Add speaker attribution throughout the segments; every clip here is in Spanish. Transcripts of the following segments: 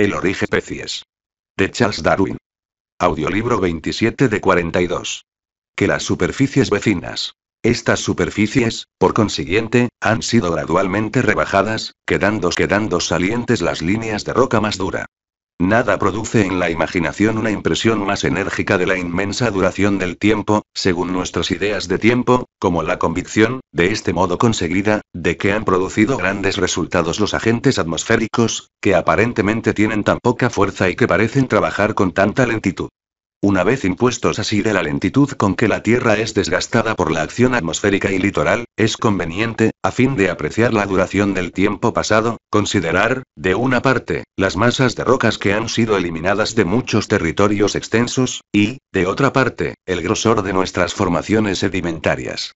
Speaker 1: El origen especies. De Charles Darwin. Audiolibro 27 de 42. Que las superficies vecinas. Estas superficies, por consiguiente, han sido gradualmente rebajadas, quedando, quedando salientes las líneas de roca más dura. Nada produce en la imaginación una impresión más enérgica de la inmensa duración del tiempo, según nuestras ideas de tiempo, como la convicción, de este modo conseguida, de que han producido grandes resultados los agentes atmosféricos, que aparentemente tienen tan poca fuerza y que parecen trabajar con tanta lentitud. Una vez impuestos así de la lentitud con que la Tierra es desgastada por la acción atmosférica y litoral, es conveniente, a fin de apreciar la duración del tiempo pasado, considerar, de una parte, las masas de rocas que han sido eliminadas de muchos territorios extensos, y, de otra parte, el grosor de nuestras formaciones sedimentarias.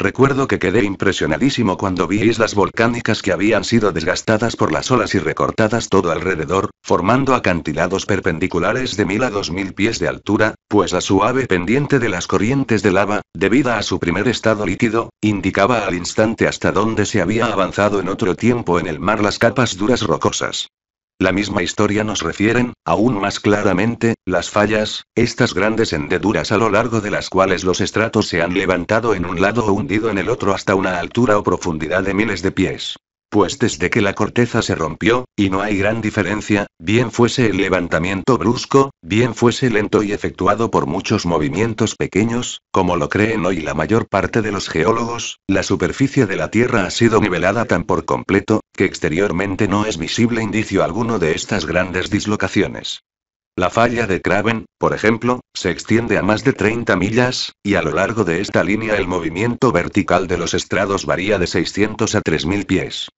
Speaker 1: Recuerdo que quedé impresionadísimo cuando vi islas volcánicas que habían sido desgastadas por las olas y recortadas todo alrededor, formando acantilados perpendiculares de mil a dos mil pies de altura, pues la suave pendiente de las corrientes de lava, debida a su primer estado líquido, indicaba al instante hasta dónde se había avanzado en otro tiempo en el mar las capas duras rocosas. La misma historia nos refieren, aún más claramente, las fallas, estas grandes hendeduras a lo largo de las cuales los estratos se han levantado en un lado o hundido en el otro hasta una altura o profundidad de miles de pies. Pues desde que la corteza se rompió, y no hay gran diferencia, bien fuese el levantamiento brusco, bien fuese lento y efectuado por muchos movimientos pequeños, como lo creen hoy la mayor parte de los geólogos, la superficie de la Tierra ha sido nivelada tan por completo, que exteriormente no es visible indicio alguno de estas grandes dislocaciones. La falla de Kraven, por ejemplo, se extiende a más de 30 millas, y a lo largo de esta línea el movimiento vertical de los estrados varía de 600 a 3.000 pies.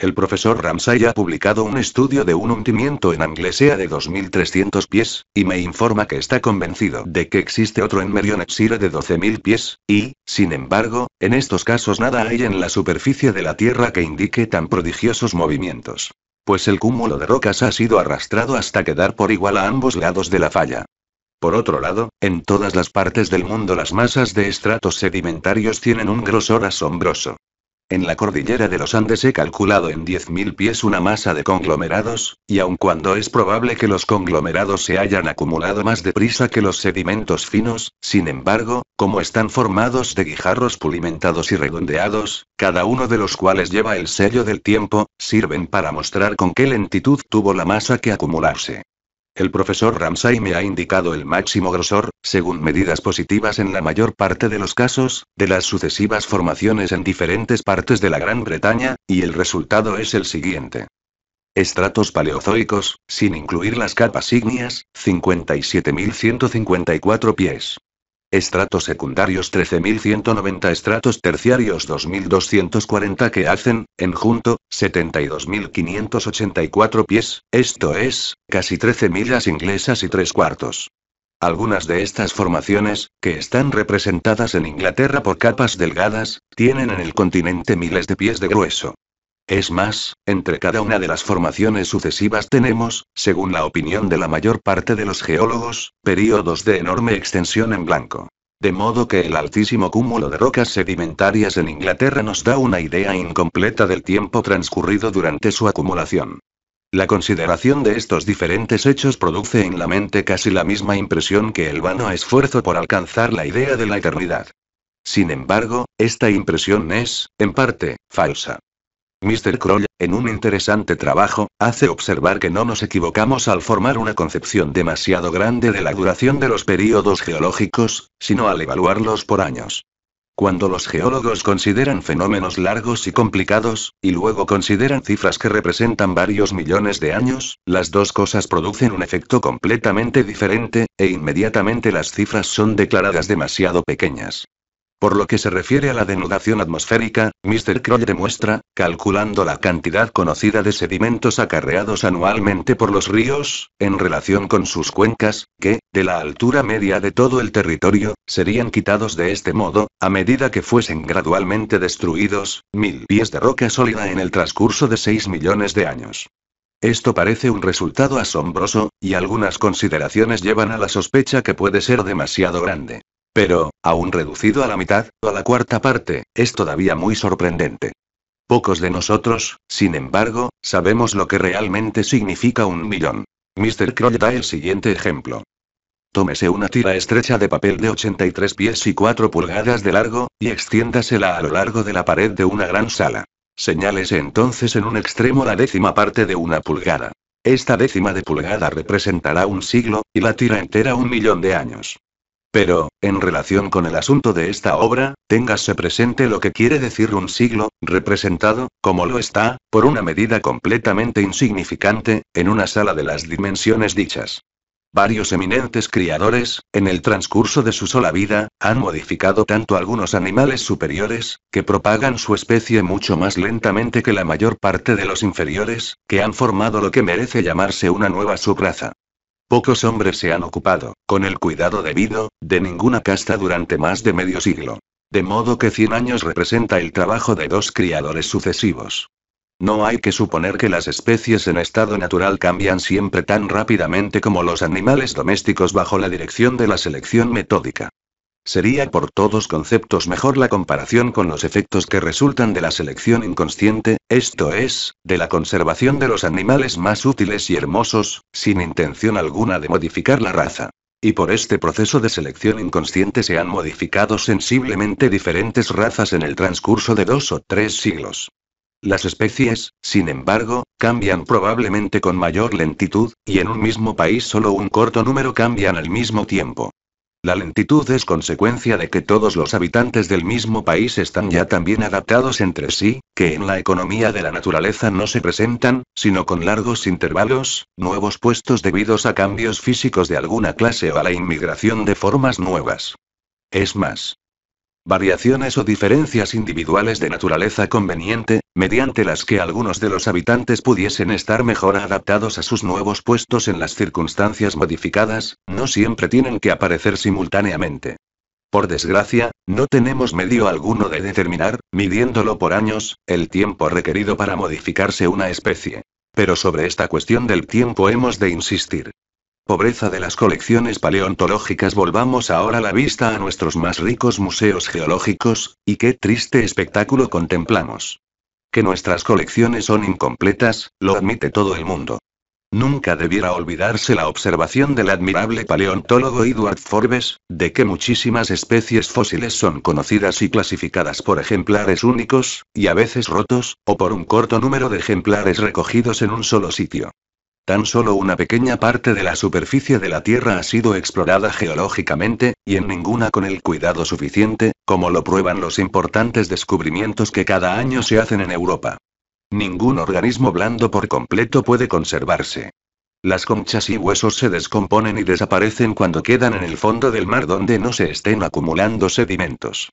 Speaker 1: El profesor Ramsay ha publicado un estudio de un hundimiento en Anglesea de 2.300 pies, y me informa que está convencido de que existe otro en Merionethshire de 12.000 pies, y, sin embargo, en estos casos nada hay en la superficie de la Tierra que indique tan prodigiosos movimientos. Pues el cúmulo de rocas ha sido arrastrado hasta quedar por igual a ambos lados de la falla. Por otro lado, en todas las partes del mundo las masas de estratos sedimentarios tienen un grosor asombroso. En la cordillera de los Andes he calculado en 10.000 pies una masa de conglomerados, y aun cuando es probable que los conglomerados se hayan acumulado más deprisa que los sedimentos finos, sin embargo, como están formados de guijarros pulimentados y redondeados, cada uno de los cuales lleva el sello del tiempo, sirven para mostrar con qué lentitud tuvo la masa que acumularse. El profesor Ramsay me ha indicado el máximo grosor, según medidas positivas en la mayor parte de los casos, de las sucesivas formaciones en diferentes partes de la Gran Bretaña, y el resultado es el siguiente. Estratos paleozoicos, sin incluir las capas ignias, 57.154 pies. Estratos secundarios 13.190 Estratos terciarios 2.240 que hacen, en junto, 72.584 pies, esto es, casi 13 millas inglesas y tres cuartos. Algunas de estas formaciones, que están representadas en Inglaterra por capas delgadas, tienen en el continente miles de pies de grueso. Es más, entre cada una de las formaciones sucesivas tenemos, según la opinión de la mayor parte de los geólogos, períodos de enorme extensión en blanco. De modo que el altísimo cúmulo de rocas sedimentarias en Inglaterra nos da una idea incompleta del tiempo transcurrido durante su acumulación. La consideración de estos diferentes hechos produce en la mente casi la misma impresión que el vano esfuerzo por alcanzar la idea de la eternidad. Sin embargo, esta impresión es, en parte, falsa. Mr. Kroll, en un interesante trabajo, hace observar que no nos equivocamos al formar una concepción demasiado grande de la duración de los períodos geológicos, sino al evaluarlos por años. Cuando los geólogos consideran fenómenos largos y complicados, y luego consideran cifras que representan varios millones de años, las dos cosas producen un efecto completamente diferente, e inmediatamente las cifras son declaradas demasiado pequeñas. Por lo que se refiere a la denudación atmosférica, Mr. Croy demuestra, calculando la cantidad conocida de sedimentos acarreados anualmente por los ríos, en relación con sus cuencas, que, de la altura media de todo el territorio, serían quitados de este modo, a medida que fuesen gradualmente destruidos, mil pies de roca sólida en el transcurso de 6 millones de años. Esto parece un resultado asombroso, y algunas consideraciones llevan a la sospecha que puede ser demasiado grande. Pero, aún reducido a la mitad, o a la cuarta parte, es todavía muy sorprendente. Pocos de nosotros, sin embargo, sabemos lo que realmente significa un millón. Mr. Kroll da el siguiente ejemplo. Tómese una tira estrecha de papel de 83 pies y 4 pulgadas de largo, y extiéndasela a lo largo de la pared de una gran sala. Señálese entonces en un extremo la décima parte de una pulgada. Esta décima de pulgada representará un siglo, y la tira entera un millón de años. Pero, en relación con el asunto de esta obra, téngase presente lo que quiere decir un siglo, representado, como lo está, por una medida completamente insignificante, en una sala de las dimensiones dichas. Varios eminentes criadores, en el transcurso de su sola vida, han modificado tanto algunos animales superiores, que propagan su especie mucho más lentamente que la mayor parte de los inferiores, que han formado lo que merece llamarse una nueva subraza. Pocos hombres se han ocupado, con el cuidado debido, de ninguna casta durante más de medio siglo. De modo que 100 años representa el trabajo de dos criadores sucesivos. No hay que suponer que las especies en estado natural cambian siempre tan rápidamente como los animales domésticos bajo la dirección de la selección metódica. Sería por todos conceptos mejor la comparación con los efectos que resultan de la selección inconsciente, esto es, de la conservación de los animales más útiles y hermosos, sin intención alguna de modificar la raza. Y por este proceso de selección inconsciente se han modificado sensiblemente diferentes razas en el transcurso de dos o tres siglos. Las especies, sin embargo, cambian probablemente con mayor lentitud, y en un mismo país solo un corto número cambian al mismo tiempo. La lentitud es consecuencia de que todos los habitantes del mismo país están ya tan bien adaptados entre sí, que en la economía de la naturaleza no se presentan, sino con largos intervalos, nuevos puestos debidos a cambios físicos de alguna clase o a la inmigración de formas nuevas. Es más, variaciones o diferencias individuales de naturaleza conveniente, mediante las que algunos de los habitantes pudiesen estar mejor adaptados a sus nuevos puestos en las circunstancias modificadas, no siempre tienen que aparecer simultáneamente. Por desgracia, no tenemos medio alguno de determinar, midiéndolo por años, el tiempo requerido para modificarse una especie. Pero sobre esta cuestión del tiempo hemos de insistir pobreza de las colecciones paleontológicas volvamos ahora la vista a nuestros más ricos museos geológicos, y qué triste espectáculo contemplamos. Que nuestras colecciones son incompletas, lo admite todo el mundo. Nunca debiera olvidarse la observación del admirable paleontólogo Edward Forbes, de que muchísimas especies fósiles son conocidas y clasificadas por ejemplares únicos, y a veces rotos, o por un corto número de ejemplares recogidos en un solo sitio. Tan solo una pequeña parte de la superficie de la Tierra ha sido explorada geológicamente, y en ninguna con el cuidado suficiente, como lo prueban los importantes descubrimientos que cada año se hacen en Europa. Ningún organismo blando por completo puede conservarse. Las conchas y huesos se descomponen y desaparecen cuando quedan en el fondo del mar donde no se estén acumulando sedimentos.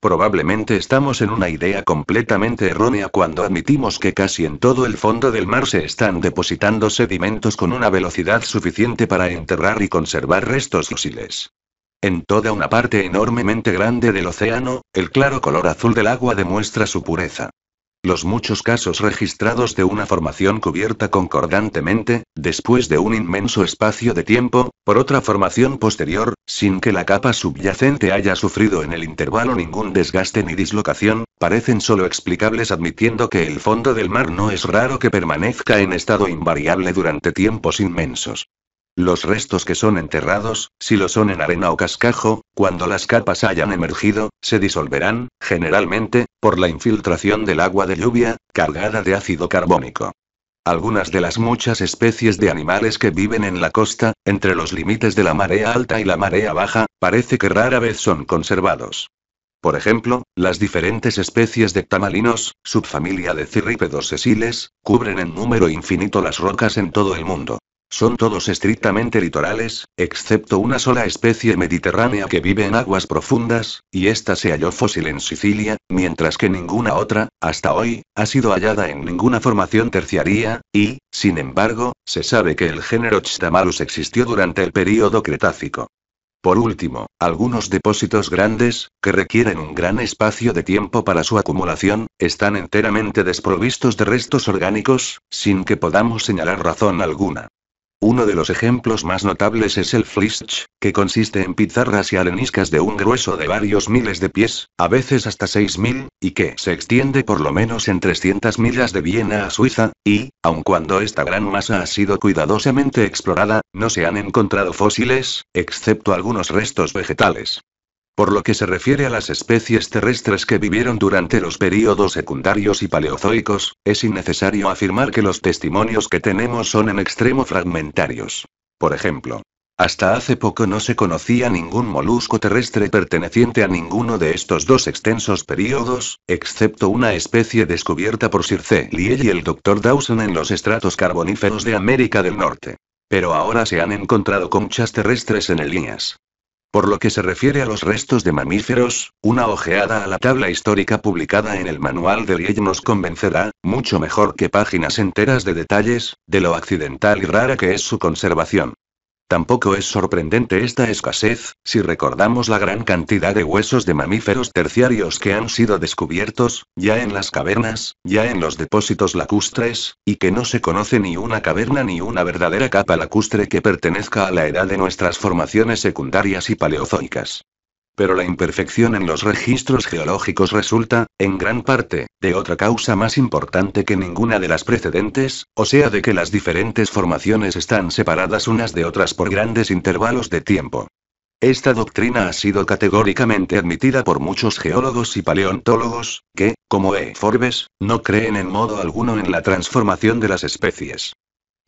Speaker 1: Probablemente estamos en una idea completamente errónea cuando admitimos que casi en todo el fondo del mar se están depositando sedimentos con una velocidad suficiente para enterrar y conservar restos fósiles. En toda una parte enormemente grande del océano, el claro color azul del agua demuestra su pureza los muchos casos registrados de una formación cubierta concordantemente, después de un inmenso espacio de tiempo, por otra formación posterior, sin que la capa subyacente haya sufrido en el intervalo ningún desgaste ni dislocación, parecen solo explicables admitiendo que el fondo del mar no es raro que permanezca en estado invariable durante tiempos inmensos. Los restos que son enterrados, si lo son en arena o cascajo, cuando las capas hayan emergido, se disolverán, generalmente, por la infiltración del agua de lluvia, cargada de ácido carbónico. Algunas de las muchas especies de animales que viven en la costa, entre los límites de la marea alta y la marea baja, parece que rara vez son conservados. Por ejemplo, las diferentes especies de tamalinos, subfamilia de cirrípedos sesiles, cubren en número infinito las rocas en todo el mundo. Son todos estrictamente litorales, excepto una sola especie mediterránea que vive en aguas profundas, y esta se halló fósil en Sicilia, mientras que ninguna otra, hasta hoy, ha sido hallada en ninguna formación terciaria, y, sin embargo, se sabe que el género Chtamalus existió durante el período Cretácico. Por último, algunos depósitos grandes, que requieren un gran espacio de tiempo para su acumulación, están enteramente desprovistos de restos orgánicos, sin que podamos señalar razón alguna. Uno de los ejemplos más notables es el flisch, que consiste en pizarras y areniscas de un grueso de varios miles de pies, a veces hasta 6.000, y que se extiende por lo menos en 300 millas de Viena a Suiza, y, aun cuando esta gran masa ha sido cuidadosamente explorada, no se han encontrado fósiles, excepto algunos restos vegetales. Por lo que se refiere a las especies terrestres que vivieron durante los períodos secundarios y paleozoicos, es innecesario afirmar que los testimonios que tenemos son en extremo fragmentarios. Por ejemplo, hasta hace poco no se conocía ningún molusco terrestre perteneciente a ninguno de estos dos extensos períodos, excepto una especie descubierta por Sir C. y el Dr. Dawson en los estratos carboníferos de América del Norte. Pero ahora se han encontrado conchas terrestres en el IAS. Por lo que se refiere a los restos de mamíferos, una ojeada a la tabla histórica publicada en el manual de Liege nos convencerá, mucho mejor que páginas enteras de detalles, de lo accidental y rara que es su conservación. Tampoco es sorprendente esta escasez, si recordamos la gran cantidad de huesos de mamíferos terciarios que han sido descubiertos, ya en las cavernas, ya en los depósitos lacustres, y que no se conoce ni una caverna ni una verdadera capa lacustre que pertenezca a la edad de nuestras formaciones secundarias y paleozoicas pero la imperfección en los registros geológicos resulta, en gran parte, de otra causa más importante que ninguna de las precedentes, o sea, de que las diferentes formaciones están separadas unas de otras por grandes intervalos de tiempo. Esta doctrina ha sido categóricamente admitida por muchos geólogos y paleontólogos, que, como E. Forbes, no creen en modo alguno en la transformación de las especies.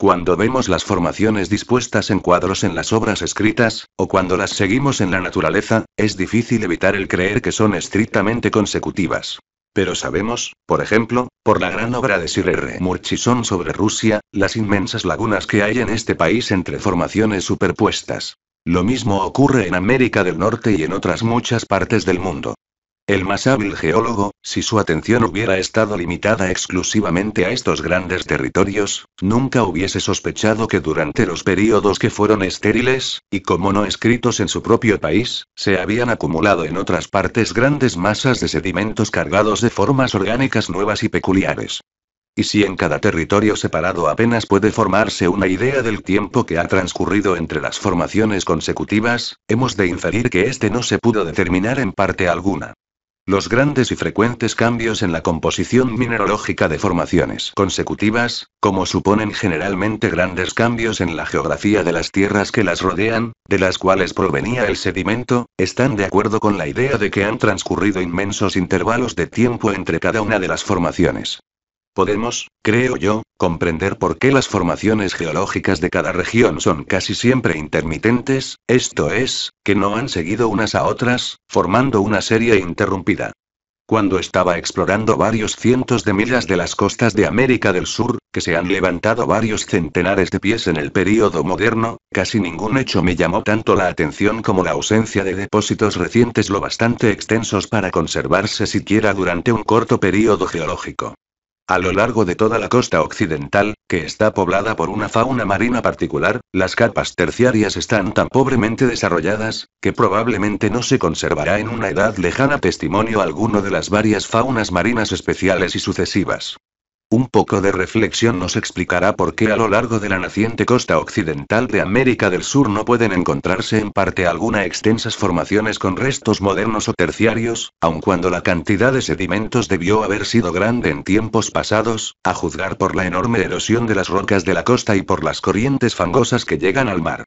Speaker 1: Cuando vemos las formaciones dispuestas en cuadros en las obras escritas, o cuando las seguimos en la naturaleza, es difícil evitar el creer que son estrictamente consecutivas. Pero sabemos, por ejemplo, por la gran obra de Sir R. Murchison sobre Rusia, las inmensas lagunas que hay en este país entre formaciones superpuestas. Lo mismo ocurre en América del Norte y en otras muchas partes del mundo. El más hábil geólogo, si su atención hubiera estado limitada exclusivamente a estos grandes territorios, nunca hubiese sospechado que durante los períodos que fueron estériles, y como no escritos en su propio país, se habían acumulado en otras partes grandes masas de sedimentos cargados de formas orgánicas nuevas y peculiares. Y si en cada territorio separado apenas puede formarse una idea del tiempo que ha transcurrido entre las formaciones consecutivas, hemos de inferir que este no se pudo determinar en parte alguna. Los grandes y frecuentes cambios en la composición mineralógica de formaciones consecutivas, como suponen generalmente grandes cambios en la geografía de las tierras que las rodean, de las cuales provenía el sedimento, están de acuerdo con la idea de que han transcurrido inmensos intervalos de tiempo entre cada una de las formaciones podemos, creo yo, comprender por qué las formaciones geológicas de cada región son casi siempre intermitentes, esto es, que no han seguido unas a otras, formando una serie interrumpida. Cuando estaba explorando varios cientos de millas de las costas de América del Sur, que se han levantado varios centenares de pies en el período moderno, casi ningún hecho me llamó tanto la atención como la ausencia de depósitos recientes lo bastante extensos para conservarse siquiera durante un corto período geológico. A lo largo de toda la costa occidental, que está poblada por una fauna marina particular, las capas terciarias están tan pobremente desarrolladas, que probablemente no se conservará en una edad lejana testimonio alguno de las varias faunas marinas especiales y sucesivas. Un poco de reflexión nos explicará por qué a lo largo de la naciente costa occidental de América del Sur no pueden encontrarse en parte alguna extensas formaciones con restos modernos o terciarios, aun cuando la cantidad de sedimentos debió haber sido grande en tiempos pasados, a juzgar por la enorme erosión de las rocas de la costa y por las corrientes fangosas que llegan al mar.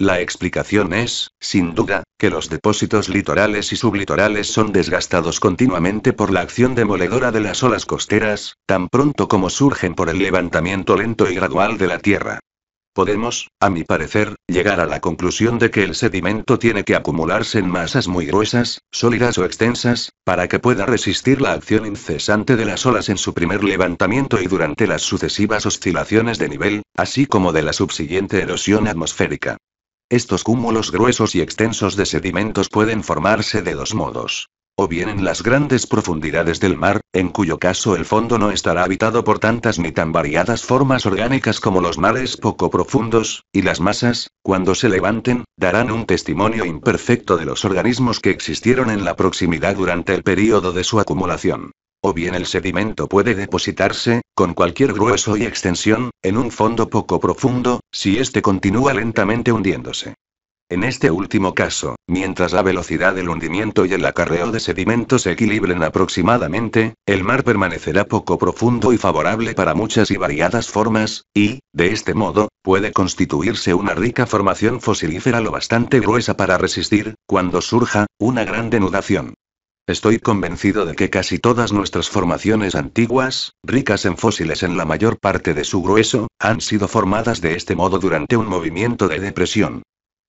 Speaker 1: La explicación es, sin duda, que los depósitos litorales y sublitorales son desgastados continuamente por la acción demoledora de las olas costeras, tan pronto como surgen por el levantamiento lento y gradual de la Tierra. Podemos, a mi parecer, llegar a la conclusión de que el sedimento tiene que acumularse en masas muy gruesas, sólidas o extensas, para que pueda resistir la acción incesante de las olas en su primer levantamiento y durante las sucesivas oscilaciones de nivel, así como de la subsiguiente erosión atmosférica. Estos cúmulos gruesos y extensos de sedimentos pueden formarse de dos modos. O bien en las grandes profundidades del mar, en cuyo caso el fondo no estará habitado por tantas ni tan variadas formas orgánicas como los mares poco profundos, y las masas, cuando se levanten, darán un testimonio imperfecto de los organismos que existieron en la proximidad durante el período de su acumulación o bien el sedimento puede depositarse, con cualquier grueso y extensión, en un fondo poco profundo, si éste continúa lentamente hundiéndose. En este último caso, mientras la velocidad del hundimiento y el acarreo de sedimentos se equilibren aproximadamente, el mar permanecerá poco profundo y favorable para muchas y variadas formas, y, de este modo, puede constituirse una rica formación fosilífera lo bastante gruesa para resistir, cuando surja, una gran denudación. Estoy convencido de que casi todas nuestras formaciones antiguas, ricas en fósiles en la mayor parte de su grueso, han sido formadas de este modo durante un movimiento de depresión.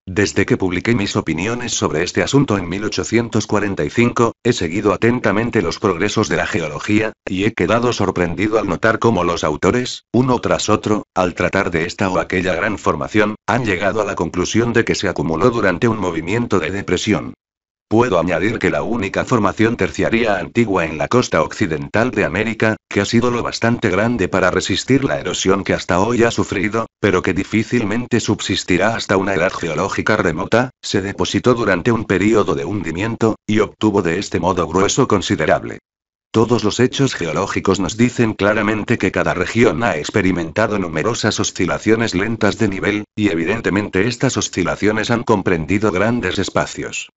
Speaker 1: Desde que publiqué mis opiniones sobre este asunto en 1845, he seguido atentamente los progresos de la geología, y he quedado sorprendido al notar cómo los autores, uno tras otro, al tratar de esta o aquella gran formación, han llegado a la conclusión de que se acumuló durante un movimiento de depresión. Puedo añadir que la única formación terciaria antigua en la costa occidental de América, que ha sido lo bastante grande para resistir la erosión que hasta hoy ha sufrido, pero que difícilmente subsistirá hasta una edad geológica remota, se depositó durante un período de hundimiento, y obtuvo de este modo grueso considerable. Todos los hechos geológicos nos dicen claramente que cada región ha experimentado numerosas oscilaciones lentas de nivel, y evidentemente estas oscilaciones han comprendido grandes espacios.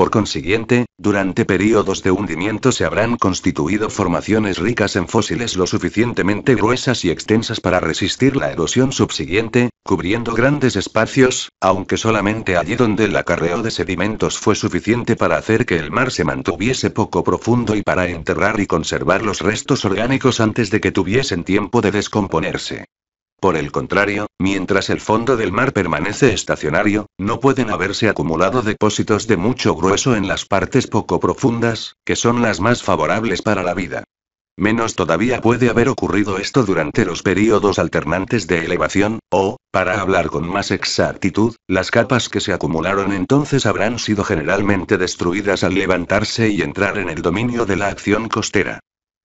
Speaker 1: Por consiguiente, durante periodos de hundimiento se habrán constituido formaciones ricas en fósiles lo suficientemente gruesas y extensas para resistir la erosión subsiguiente, cubriendo grandes espacios, aunque solamente allí donde el acarreo de sedimentos fue suficiente para hacer que el mar se mantuviese poco profundo y para enterrar y conservar los restos orgánicos antes de que tuviesen tiempo de descomponerse. Por el contrario, mientras el fondo del mar permanece estacionario, no pueden haberse acumulado depósitos de mucho grueso en las partes poco profundas, que son las más favorables para la vida. Menos todavía puede haber ocurrido esto durante los períodos alternantes de elevación, o, para hablar con más exactitud, las capas que se acumularon entonces habrán sido generalmente destruidas al levantarse y entrar en el dominio de la acción costera.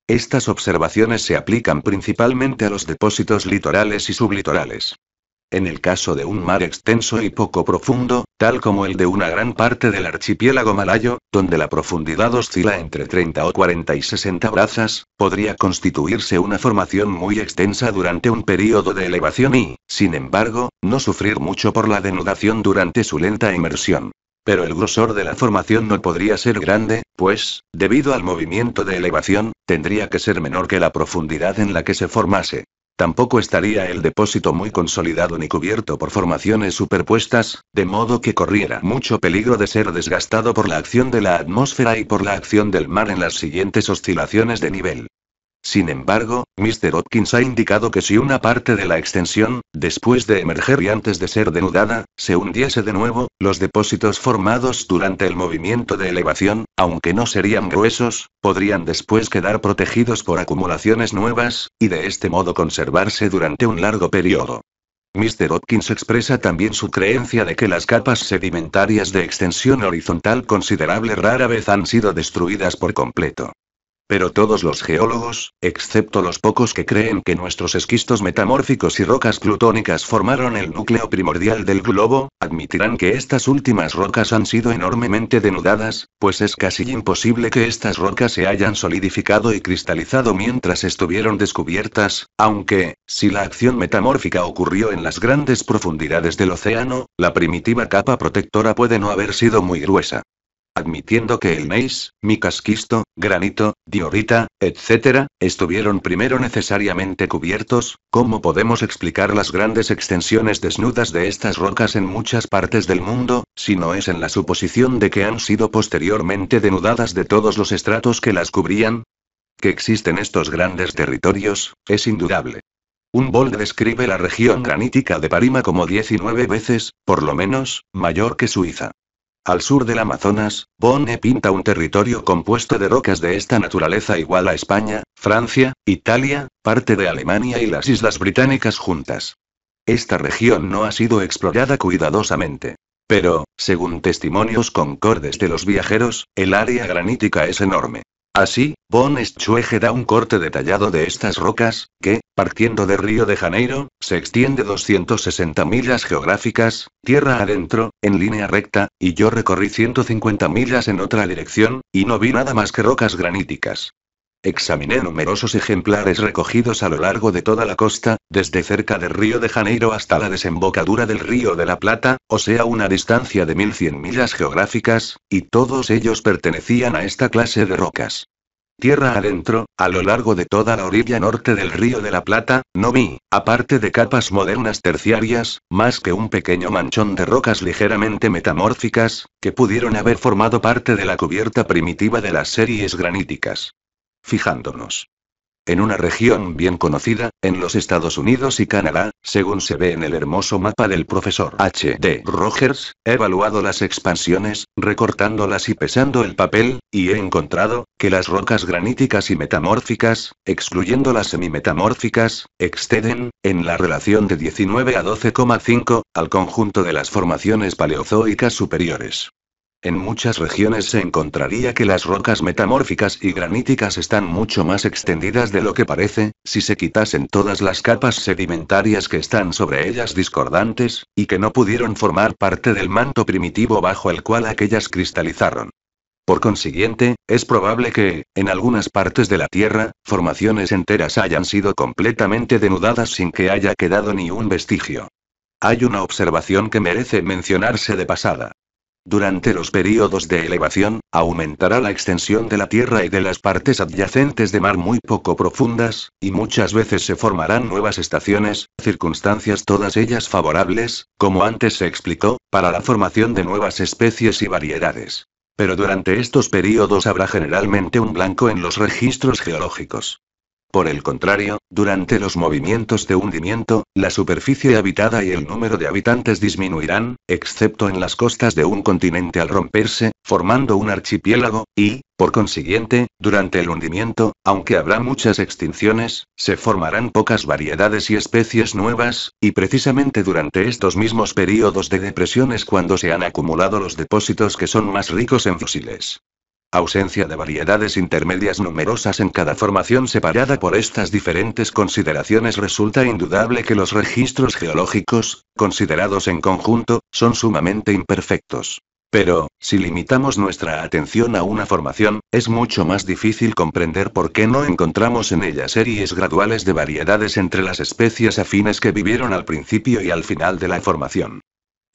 Speaker 1: Estas observaciones se aplican principalmente a los depósitos litorales y sublitorales. En el caso de un mar extenso y poco profundo, tal como el de una gran parte del archipiélago malayo, donde la profundidad oscila entre 30 o 40 y 60 brazas, podría constituirse una formación muy extensa durante un período de elevación y, sin embargo, no sufrir mucho por la denudación durante su lenta inmersión. Pero el grosor de la formación no podría ser grande, pues, debido al movimiento de elevación, tendría que ser menor que la profundidad en la que se formase. Tampoco estaría el depósito muy consolidado ni cubierto por formaciones superpuestas, de modo que corriera mucho peligro de ser desgastado por la acción de la atmósfera y por la acción del mar en las siguientes oscilaciones de nivel. Sin embargo, Mr. Hopkins ha indicado que si una parte de la extensión, después de emerger y antes de ser denudada, se hundiese de nuevo, los depósitos formados durante el movimiento de elevación, aunque no serían gruesos, podrían después quedar protegidos por acumulaciones nuevas, y de este modo conservarse durante un largo periodo. Mr. Hopkins expresa también su creencia de que las capas sedimentarias de extensión horizontal considerable rara vez han sido destruidas por completo. Pero todos los geólogos, excepto los pocos que creen que nuestros esquistos metamórficos y rocas plutónicas formaron el núcleo primordial del globo, admitirán que estas últimas rocas han sido enormemente denudadas, pues es casi imposible que estas rocas se hayan solidificado y cristalizado mientras estuvieron descubiertas, aunque, si la acción metamórfica ocurrió en las grandes profundidades del océano, la primitiva capa protectora puede no haber sido muy gruesa admitiendo que el meis, micasquisto, granito, diorita, etc., estuvieron primero necesariamente cubiertos, ¿cómo podemos explicar las grandes extensiones desnudas de estas rocas en muchas partes del mundo, si no es en la suposición de que han sido posteriormente denudadas de todos los estratos que las cubrían? Que existen estos grandes territorios, es indudable. Un bol describe la región granítica de Parima como 19 veces, por lo menos, mayor que Suiza. Al sur del Amazonas, Bone pinta un territorio compuesto de rocas de esta naturaleza igual a España, Francia, Italia, parte de Alemania y las Islas Británicas juntas. Esta región no ha sido explorada cuidadosamente. Pero, según testimonios concordes de los viajeros, el área granítica es enorme. Así, Von Schuege da un corte detallado de estas rocas, que, partiendo de Río de Janeiro, se extiende 260 millas geográficas, tierra adentro, en línea recta, y yo recorrí 150 millas en otra dirección, y no vi nada más que rocas graníticas. Examiné numerosos ejemplares recogidos a lo largo de toda la costa, desde cerca del Río de Janeiro hasta la desembocadura del Río de la Plata, o sea una distancia de 1100 millas geográficas, y todos ellos pertenecían a esta clase de rocas. Tierra adentro, a lo largo de toda la orilla norte del río de la Plata, no vi, aparte de capas modernas terciarias, más que un pequeño manchón de rocas ligeramente metamórficas, que pudieron haber formado parte de la cubierta primitiva de las series graníticas fijándonos en una región bien conocida, en los Estados Unidos y Canadá, según se ve en el hermoso mapa del profesor H. D. Rogers, he evaluado las expansiones, recortándolas y pesando el papel, y he encontrado que las rocas graníticas y metamórficas, excluyendo las semimetamórficas, exceden, en la relación de 19 a 12,5, al conjunto de las formaciones paleozoicas superiores. En muchas regiones se encontraría que las rocas metamórficas y graníticas están mucho más extendidas de lo que parece, si se quitasen todas las capas sedimentarias que están sobre ellas discordantes, y que no pudieron formar parte del manto primitivo bajo el cual aquellas cristalizaron. Por consiguiente, es probable que, en algunas partes de la Tierra, formaciones enteras hayan sido completamente denudadas sin que haya quedado ni un vestigio. Hay una observación que merece mencionarse de pasada. Durante los períodos de elevación, aumentará la extensión de la Tierra y de las partes adyacentes de mar muy poco profundas, y muchas veces se formarán nuevas estaciones, circunstancias todas ellas favorables, como antes se explicó, para la formación de nuevas especies y variedades. Pero durante estos períodos habrá generalmente un blanco en los registros geológicos. Por el contrario, durante los movimientos de hundimiento, la superficie habitada y el número de habitantes disminuirán, excepto en las costas de un continente al romperse, formando un archipiélago, y, por consiguiente, durante el hundimiento, aunque habrá muchas extinciones, se formarán pocas variedades y especies nuevas, y precisamente durante estos mismos períodos de depresiones cuando se han acumulado los depósitos que son más ricos en fósiles ausencia de variedades intermedias numerosas en cada formación separada por estas diferentes consideraciones resulta indudable que los registros geológicos, considerados en conjunto, son sumamente imperfectos. Pero, si limitamos nuestra atención a una formación, es mucho más difícil comprender por qué no encontramos en ella series graduales de variedades entre las especies afines que vivieron al principio y al final de la formación.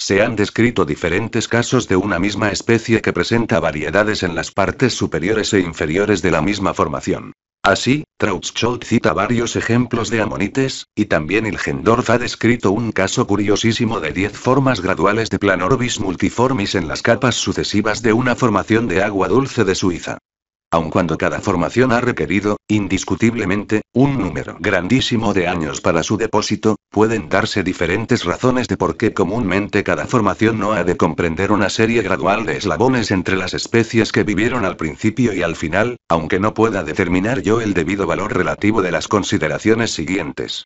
Speaker 1: Se han descrito diferentes casos de una misma especie que presenta variedades en las partes superiores e inferiores de la misma formación. Así, Trautschold cita varios ejemplos de amonites, y también Ilgendorf ha descrito un caso curiosísimo de 10 formas graduales de Planorbis multiformis en las capas sucesivas de una formación de agua dulce de Suiza aun cuando cada formación ha requerido, indiscutiblemente, un número grandísimo de años para su depósito, pueden darse diferentes razones de por qué comúnmente cada formación no ha de comprender una serie gradual de eslabones entre las especies que vivieron al principio y al final, aunque no pueda determinar yo el debido valor relativo de las consideraciones siguientes.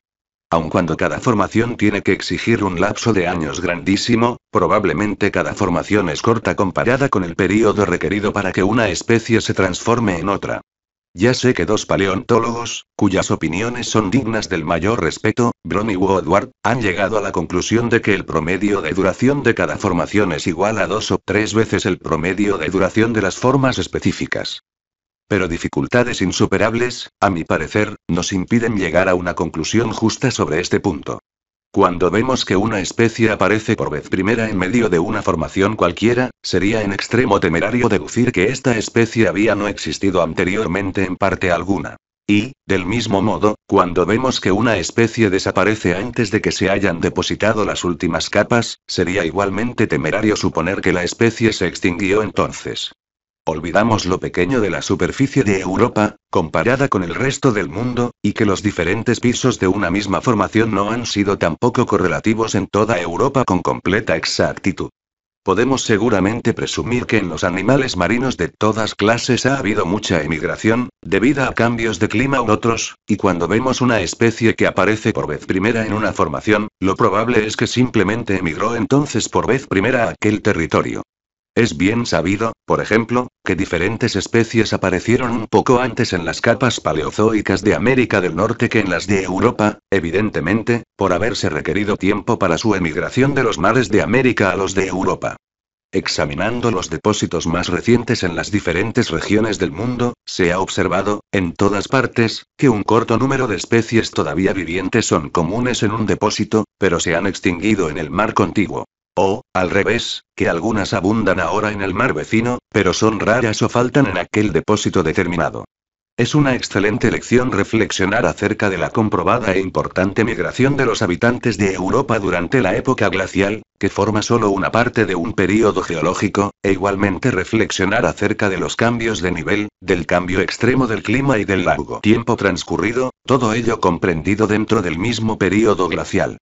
Speaker 1: Aun cuando cada formación tiene que exigir un lapso de años grandísimo, probablemente cada formación es corta comparada con el período requerido para que una especie se transforme en otra. Ya sé que dos paleontólogos, cuyas opiniones son dignas del mayor respeto, Brown y Woodward, han llegado a la conclusión de que el promedio de duración de cada formación es igual a dos o tres veces el promedio de duración de las formas específicas. Pero dificultades insuperables, a mi parecer, nos impiden llegar a una conclusión justa sobre este punto. Cuando vemos que una especie aparece por vez primera en medio de una formación cualquiera, sería en extremo temerario deducir que esta especie había no existido anteriormente en parte alguna. Y, del mismo modo, cuando vemos que una especie desaparece antes de que se hayan depositado las últimas capas, sería igualmente temerario suponer que la especie se extinguió entonces. Olvidamos lo pequeño de la superficie de Europa, comparada con el resto del mundo, y que los diferentes pisos de una misma formación no han sido tampoco correlativos en toda Europa con completa exactitud. Podemos seguramente presumir que en los animales marinos de todas clases ha habido mucha emigración, debido a cambios de clima u otros, y cuando vemos una especie que aparece por vez primera en una formación, lo probable es que simplemente emigró entonces por vez primera a aquel territorio. Es bien sabido, por ejemplo, que diferentes especies aparecieron un poco antes en las capas paleozoicas de América del Norte que en las de Europa, evidentemente, por haberse requerido tiempo para su emigración de los mares de América a los de Europa. Examinando los depósitos más recientes en las diferentes regiones del mundo, se ha observado, en todas partes, que un corto número de especies todavía vivientes son comunes en un depósito, pero se han extinguido en el mar contiguo. O, al revés, que algunas abundan ahora en el mar vecino, pero son raras o faltan en aquel depósito determinado. Es una excelente lección reflexionar acerca de la comprobada e importante migración de los habitantes de Europa durante la época glacial, que forma solo una parte de un período geológico, e igualmente reflexionar acerca de los cambios de nivel, del cambio extremo del clima y del largo tiempo transcurrido, todo ello comprendido dentro del mismo período glacial.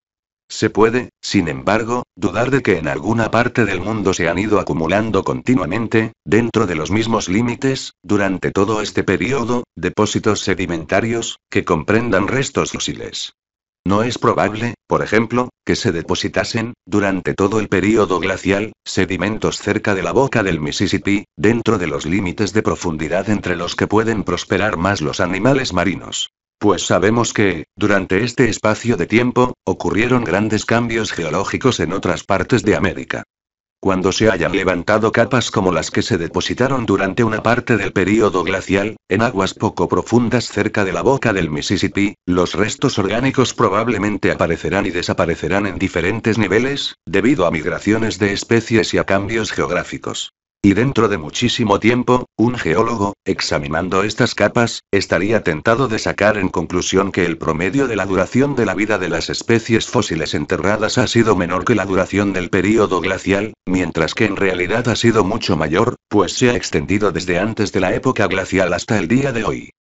Speaker 1: Se puede, sin embargo, dudar de que en alguna parte del mundo se han ido acumulando continuamente, dentro de los mismos límites, durante todo este periodo, depósitos sedimentarios, que comprendan restos fósiles. No es probable, por ejemplo, que se depositasen, durante todo el período glacial, sedimentos cerca de la boca del Mississippi, dentro de los límites de profundidad entre los que pueden prosperar más los animales marinos. Pues sabemos que, durante este espacio de tiempo, ocurrieron grandes cambios geológicos en otras partes de América. Cuando se hayan levantado capas como las que se depositaron durante una parte del período glacial, en aguas poco profundas cerca de la boca del Mississippi, los restos orgánicos probablemente aparecerán y desaparecerán en diferentes niveles, debido a migraciones de especies y a cambios geográficos. Y dentro de muchísimo tiempo, un geólogo, examinando estas capas, estaría tentado de sacar en conclusión que el promedio de la duración de la vida de las especies fósiles enterradas ha sido menor que la duración del período glacial, mientras que en realidad ha sido mucho mayor, pues se ha extendido desde antes de la época glacial hasta el día de hoy.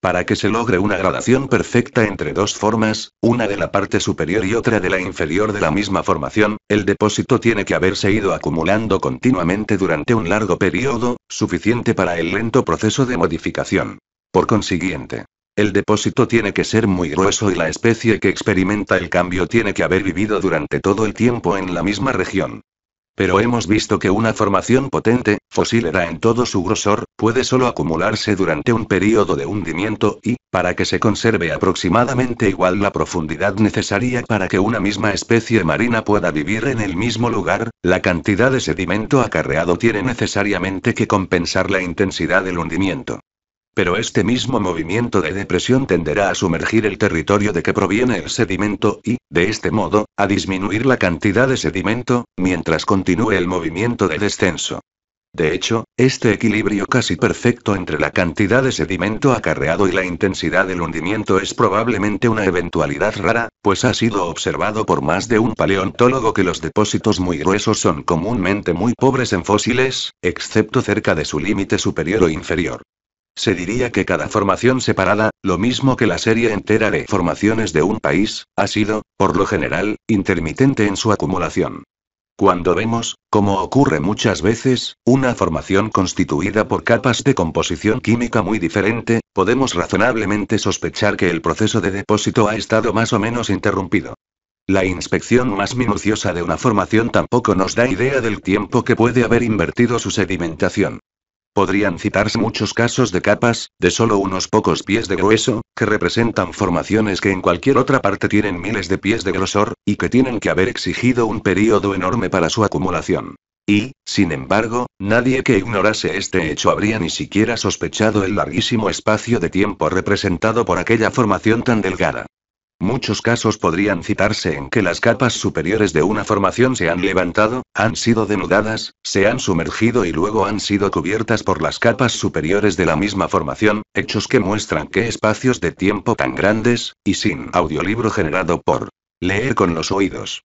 Speaker 1: Para que se logre una gradación perfecta entre dos formas, una de la parte superior y otra de la inferior de la misma formación, el depósito tiene que haberse ido acumulando continuamente durante un largo periodo, suficiente para el lento proceso de modificación. Por consiguiente, el depósito tiene que ser muy grueso y la especie que experimenta el cambio tiene que haber vivido durante todo el tiempo en la misma región. Pero hemos visto que una formación potente, era en todo su grosor, puede solo acumularse durante un período de hundimiento y, para que se conserve aproximadamente igual la profundidad necesaria para que una misma especie marina pueda vivir en el mismo lugar, la cantidad de sedimento acarreado tiene necesariamente que compensar la intensidad del hundimiento pero este mismo movimiento de depresión tenderá a sumergir el territorio de que proviene el sedimento y, de este modo, a disminuir la cantidad de sedimento, mientras continúe el movimiento de descenso. De hecho, este equilibrio casi perfecto entre la cantidad de sedimento acarreado y la intensidad del hundimiento es probablemente una eventualidad rara, pues ha sido observado por más de un paleontólogo que los depósitos muy gruesos son comúnmente muy pobres en fósiles, excepto cerca de su límite superior o inferior. Se diría que cada formación separada, lo mismo que la serie entera de formaciones de un país, ha sido, por lo general, intermitente en su acumulación. Cuando vemos, como ocurre muchas veces, una formación constituida por capas de composición química muy diferente, podemos razonablemente sospechar que el proceso de depósito ha estado más o menos interrumpido. La inspección más minuciosa de una formación tampoco nos da idea del tiempo que puede haber invertido su sedimentación. Podrían citarse muchos casos de capas, de solo unos pocos pies de grueso, que representan formaciones que en cualquier otra parte tienen miles de pies de grosor, y que tienen que haber exigido un período enorme para su acumulación. Y, sin embargo, nadie que ignorase este hecho habría ni siquiera sospechado el larguísimo espacio de tiempo representado por aquella formación tan delgada. Muchos casos podrían citarse en que las capas superiores de una formación se han levantado, han sido denudadas, se han sumergido y luego han sido cubiertas por las capas superiores de la misma formación, hechos que muestran que espacios de tiempo tan grandes, y sin audiolibro generado por leer con los oídos,